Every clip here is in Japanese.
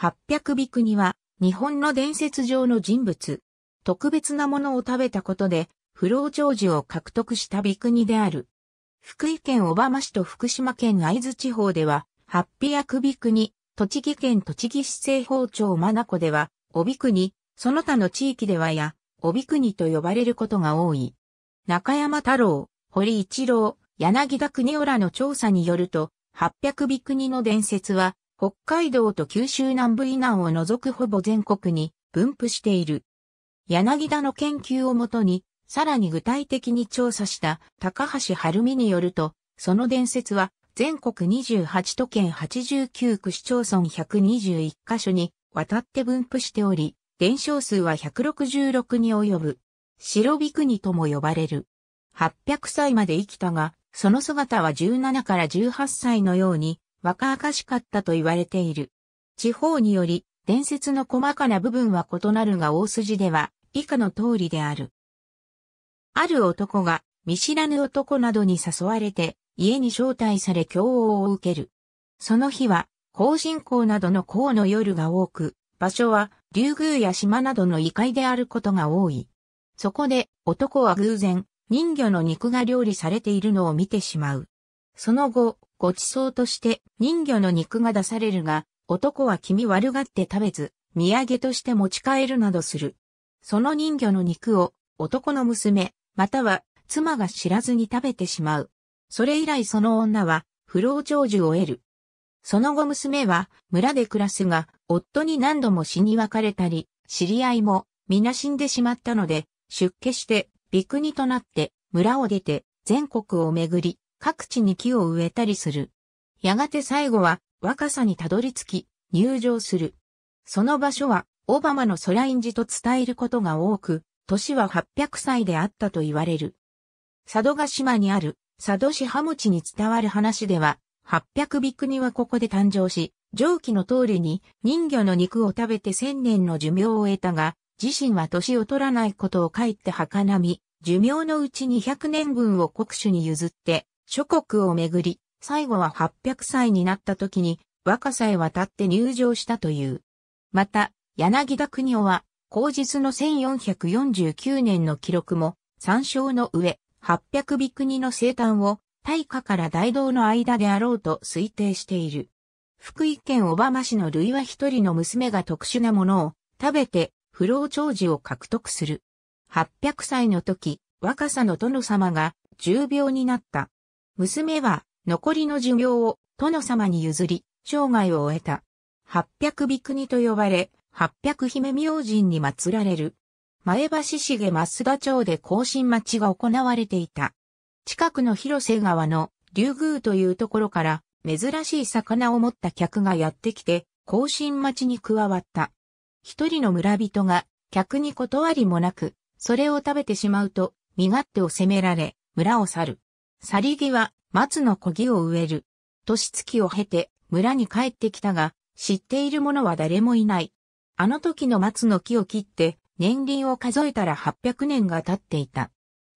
八百尾国は、日本の伝説上の人物、特別なものを食べたことで、不老長寿を獲得した尾国である。福井県小浜市と福島県合津地方では、八百ビ国、栃木県栃木市政法庁真名湖では、お国、その他の地域ではや、お国と呼ばれることが多い。中山太郎、堀一郎、柳田国夫らの調査によると、八百尾国の伝説は、北海道と九州南部以南を除くほぼ全国に分布している。柳田の研究をもとに、さらに具体的に調査した高橋晴美によると、その伝説は全国28都県89区市町村121カ所に渡って分布しており、伝承数は166に及ぶ。白びくにとも呼ばれる。800歳まで生きたが、その姿は17から18歳のように若々しかったと言われている。地方により、伝説の細かな部分は異なるが大筋では、以下の通りである。ある男が、見知らぬ男などに誘われて、家に招待され共王を受ける。その日は、高人口などの校の夜が多く、場所は、竜宮や島などの異界であることが多い。そこで、男は偶然、人魚の肉が料理されているのを見てしまう。その後、ご馳走として人魚の肉が出されるが、男は気味悪がって食べず、土産として持ち帰るなどする。その人魚の肉を男の娘、または妻が知らずに食べてしまう。それ以来その女は不老長寿を得る。その後娘は村で暮らすが、夫に何度も死に別れたり、知り合いも皆死んでしまったので、出家して、ビクニとなって村を出て全国を巡り、各地に木を植えたりする。やがて最後は若さにたどり着き、入場する。その場所は、オバマのソライン寺と伝えることが多く、年は800歳であったと言われる。佐渡島にある、佐渡市ハムチに伝わる話では、800ビクニはここで誕生し、上記の通りに人魚の肉を食べて千年の寿命を得たが、自身は年を取らないことを書いて儚み、寿命のうち200年分を国主に譲って、諸国をめぐり、最後は800歳になった時に若さへ渡って入場したという。また、柳田国夫は、後日の1449年の記録も、参照の上、800尾国の生誕を、大化から大道の間であろうと推定している。福井県小浜市の類は一人の娘が特殊なものを食べて不老長寿を獲得する。800歳の時、若さの殿様が重病になった。娘は、残りの寿命を、殿様に譲り、生涯を終えた。八百美国と呼ばれ、八百姫明神に祀られる。前橋重増田町で更新待ちが行われていた。近くの広瀬川の竜宮というところから珍しい魚を持った客がやってきて更新待ちに加わった。一人の村人が客に断りもなく、それを食べてしまうと身勝手を責められ、村を去る。去り際、松の小木を植える。年月を経て村に帰ってきたが、知っている者は誰もいない。あの時の松の木を切って、年輪を数えたら800年が経っていた。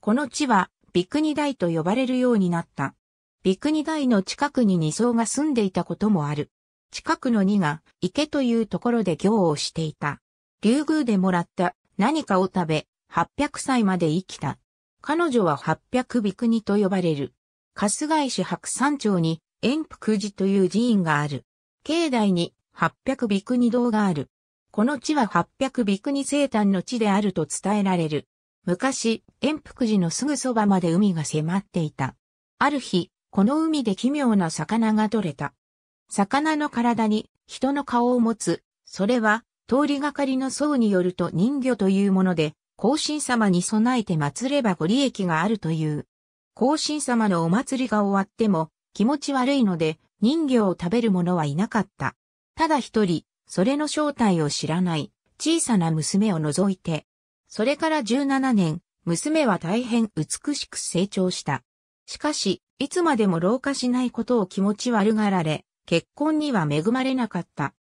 この地は、ビクニ大と呼ばれるようになった。ビクニ大の近くに二層が住んでいたこともある。近くの二が、池というところで行をしていた。竜宮でもらった何かを食べ、800歳まで生きた。彼女は八百美国と呼ばれる。春日井市白山町に、円福寺という寺院がある。境内に八百美国堂がある。この地は八百美国生誕の地であると伝えられる。昔、円福寺のすぐそばまで海が迫っていた。ある日、この海で奇妙な魚が獲れた。魚の体に人の顔を持つ。それは、通りがかりの僧によると人魚というもので、皇神様に備えて祀ればご利益があるという。皇神様のお祭りが終わっても気持ち悪いので人魚を食べる者はいなかった。ただ一人、それの正体を知らない小さな娘を除いて。それから17年、娘は大変美しく成長した。しかし、いつまでも老化しないことを気持ち悪がられ、結婚には恵まれなかった。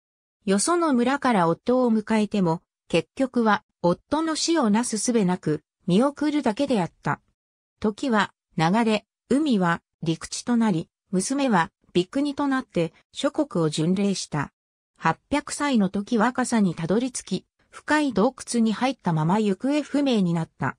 よその村から夫を迎えても、結局は、夫の死をなすすべなく、見送るだけであった。時は、流れ、海は、陸地となり、娘は、ビクニとなって、諸国を巡礼した。800歳の時若さにたどり着き、深い洞窟に入ったまま行方不明になった。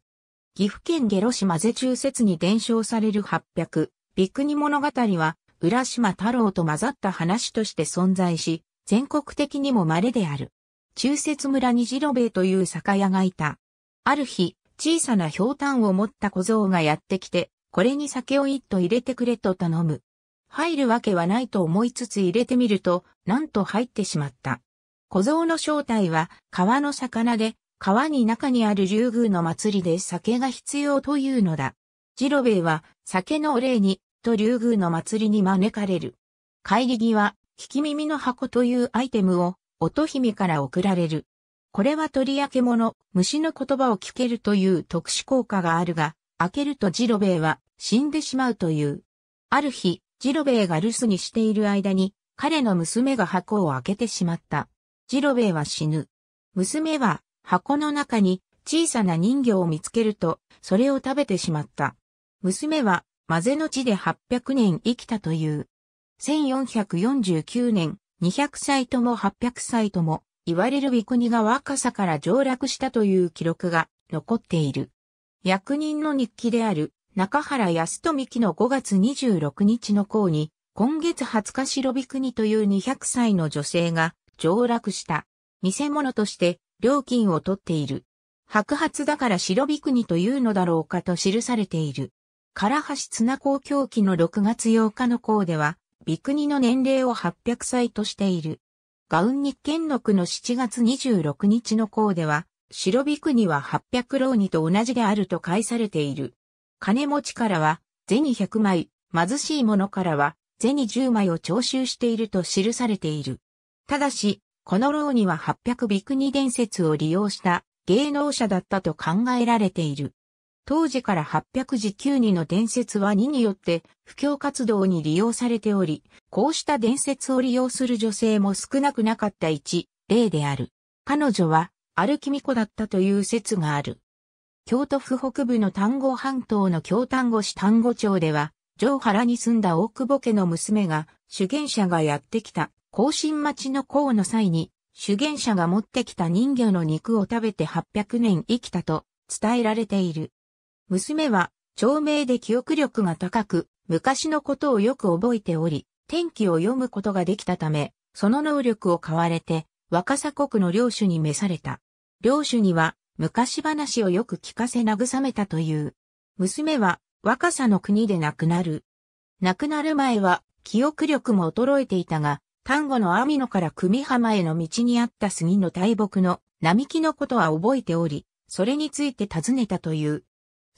岐阜県下呂市マゼ中説に伝承される800、ビクニ物語は、浦島太郎と混ざった話として存在し、全国的にも稀である。中節村に郎兵衛という酒屋がいた。ある日、小さなひょうたんを持った小僧がやってきて、これに酒を一斗入れてくれと頼む。入るわけはないと思いつつ入れてみると、なんと入ってしまった。小僧の正体は、川の魚で、川に中にある竜宮の祭りで酒が必要というのだ。ジロベイは、酒のお礼に、と竜宮の祭りに招かれる。帰り際、引き耳の箱というアイテムを乙姫から送られる。これは取り分け物、虫の言葉を聞けるという特殊効果があるが、開けるとジロベイは死んでしまうという。ある日、ジロベイが留守にしている間に、彼の娘が箱を開けてしまった。ジロベイは死ぬ。娘は箱の中に小さな人魚を見つけると、それを食べてしまった。娘は、混ぜの地で800年生きたという。1449年、200歳とも800歳とも、言われる美国が若さから上落したという記録が残っている。役人の日記である中原康富記の5月26日の項に、今月20日白美国という200歳の女性が上落した。見せ物として料金を取っている。白髪だから白美国というのだろうかと記されている。唐橋綱公教記の6月8日の項では、ビクニの年齢を800歳としている。ガウンニッケンノクの7月26日の項では、白ビクニは800ローニと同じであると返されている。金持ちからは、銭100枚、貧しい者からは、銭10枚を徴収していると記されている。ただし、このローニは800ビクニ伝説を利用した芸能者だったと考えられている。当時から8 0 0時9にの伝説は2によって布教活動に利用されており、こうした伝説を利用する女性も少なくなかった1、例である。彼女はアルキミコだったという説がある。京都府北部の丹後半島の京丹後市丹後町では、城原に住んだ大久保家の娘が、主言者がやってきた、更新町の甲の際に、主言者が持ってきた人魚の肉を食べて800年生きたと伝えられている。娘は、長命で記憶力が高く、昔のことをよく覚えており、天気を読むことができたため、その能力を買われて、若狭国の領主に召された。領主には、昔話をよく聞かせ慰めたという。娘は、若さの国で亡くなる。亡くなる前は、記憶力も衰えていたが、丹後の網野から組浜への道にあった杉の大木の並木のことは覚えており、それについて尋ねたという。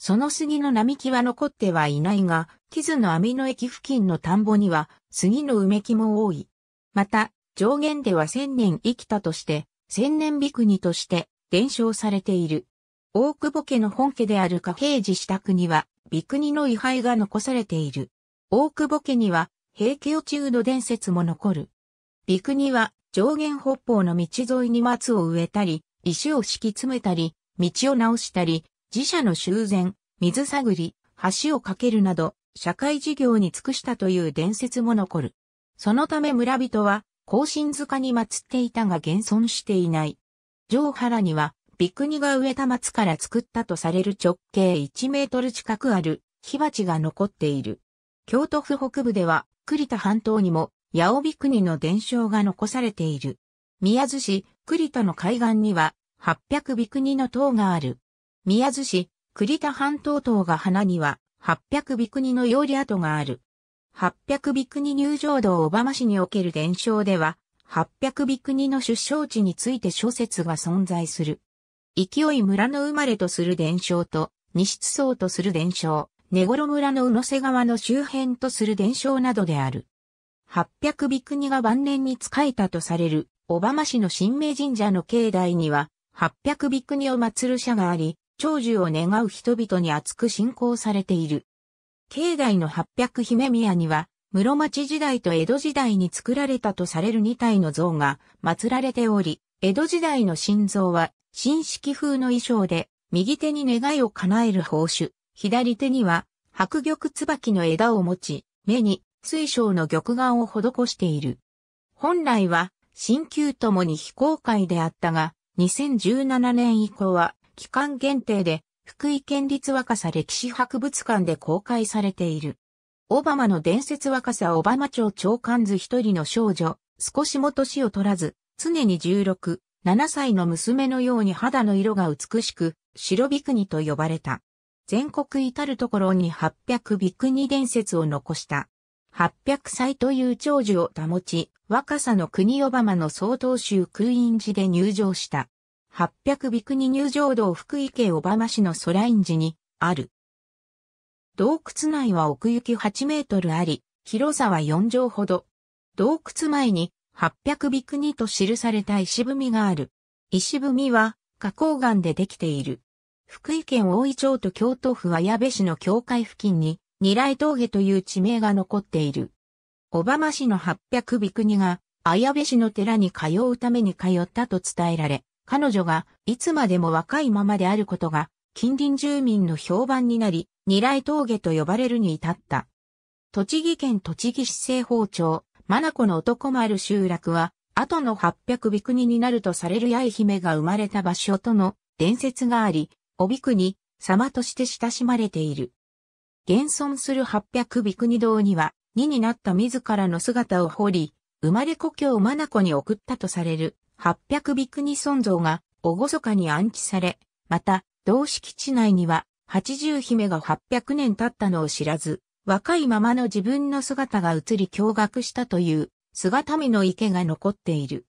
その杉の並木は残ってはいないが、木津の網の駅付近の田んぼには杉の梅木も多い。また、上限では千年生きたとして、千年美国として伝承されている。大久保家の本家である家平寺支宅には、美国の遺廃が残されている。大久保家には、平家落中の伝説も残る。美国は、上限北方の道沿いに松を植えたり、石を敷き詰めたり、道を直したり、自社の修繕、水探り、橋を架けるなど、社会事業に尽くしたという伝説も残る。そのため村人は、後進塚に祀っていたが現存していない。城原には、ビクニが植えた松から作ったとされる直径1メートル近くある火鉢が残っている。京都府北部では、栗田半島にも、八尾ビクニの伝承が残されている。宮津市、栗田の海岸には、800ビクニの塔がある。宮津市、栗田半島島が花には、八百尾国の料理跡がある。八百尾国入場道小浜市における伝承では、八百尾国の出生地について諸説が存在する。勢い村の生まれとする伝承と、西津層とする伝承、根頃村の宇野瀬川の周辺とする伝承などである。八百尾国が晩年に仕えたとされる、小浜市の神明神社の境内には、八百尾国を祀る社があり、長寿を願う人々に厚く信仰されている。境内の八百姫宮には、室町時代と江戸時代に作られたとされる2体の像が祀られており、江戸時代の心臓は、新式風の衣装で、右手に願いを叶える宝珠、左手には、白玉椿の枝を持ち、目に水晶の玉眼を施している。本来は、新旧ともに非公開であったが、2017年以降は、期間限定で、福井県立若狭歴史博物館で公開されている。オバマの伝説若狭オバマ町長官図一人の少女、少しも年を取らず、常に16、7歳の娘のように肌の色が美しく、白ビクニと呼ばれた。全国至るところに800ビクニ伝説を残した。800歳という長寿を保ち、若さの国オバマの総統州クイーン寺で入場した。800ビクニ入場道福井県小浜市のソライン寺にある。洞窟内は奥行き8メートルあり、広さは4畳ほど。洞窟前に800ビクニと記された石踏みがある。石踏みは花崗岩でできている。福井県大井町と京都府綾部市の境界付近に二来峠という地名が残っている。小浜市の800ビクニが綾部市の寺に通うために通ったと伝えられ、彼女がいつまでも若いままであることが近隣住民の評判になり、二来峠と呼ばれるに至った。栃木県栃木市西方町、マナコの男丸集落は、後の800尾国になるとされる八重姫が生まれた場所との伝説があり、お尾国様として親しまれている。現存する800尾国堂には、2になった自らの姿を彫り、生まれ故郷マナコに送ったとされる800ビクニ尊像が厳かに安置され、また、同敷地内には、80姫が800年経ったのを知らず、若いままの自分の姿が映り驚愕したという、姿見の池が残っている。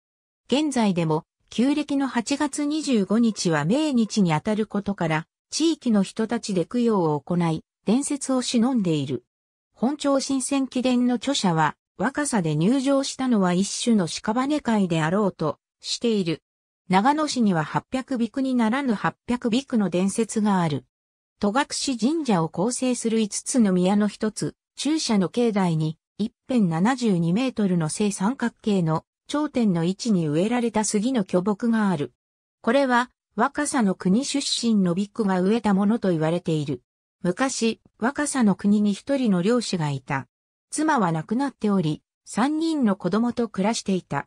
現在でも、旧暦の8月25日は命日にあたることから、地域の人たちで供養を行い、伝説を忍んでいる。本朝新鮮記伝の著者は、若さで入場したのは一種の屍会であろうと、している。長野市には八百尾区にならぬ八百尾区の伝説がある。戸隠神社を構成する五つの宮の一つ、中社の境内に、一辺72メートルの正三角形の頂点の位置に植えられた杉の巨木がある。これは、若さの国出身の尾区が植えたものと言われている。昔、若さの国に一人の漁師がいた。妻は亡くなっており、三人の子供と暮らしていた。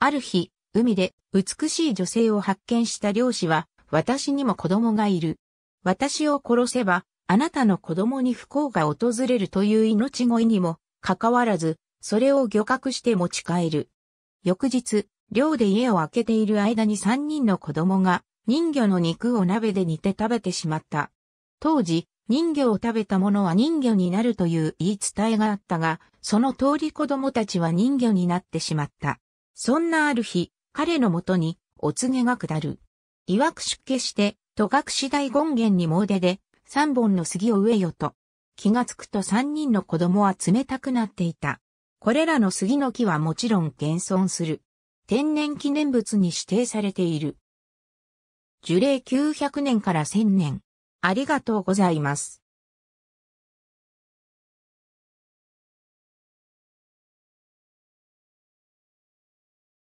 ある日、海で美しい女性を発見した漁師は、私にも子供がいる。私を殺せば、あなたの子供に不幸が訪れるという命乞いにも、かかわらず、それを漁獲して持ち帰る。翌日、漁で家を開けている間に三人の子供が、人魚の肉を鍋で煮て食べてしまった。当時、人魚を食べた者は人魚になるという言い伝えがあったが、その通り子供たちは人魚になってしまった。そんなある日、彼のもとに、お告げが下る。曰く出家して、戸隠大権現に詣で、三本の杉を植えよと。気がつくと三人の子供は冷たくなっていた。これらの杉の木はもちろん現存する。天然記念物に指定されている。樹齢900年から1000年。ありがとうございます。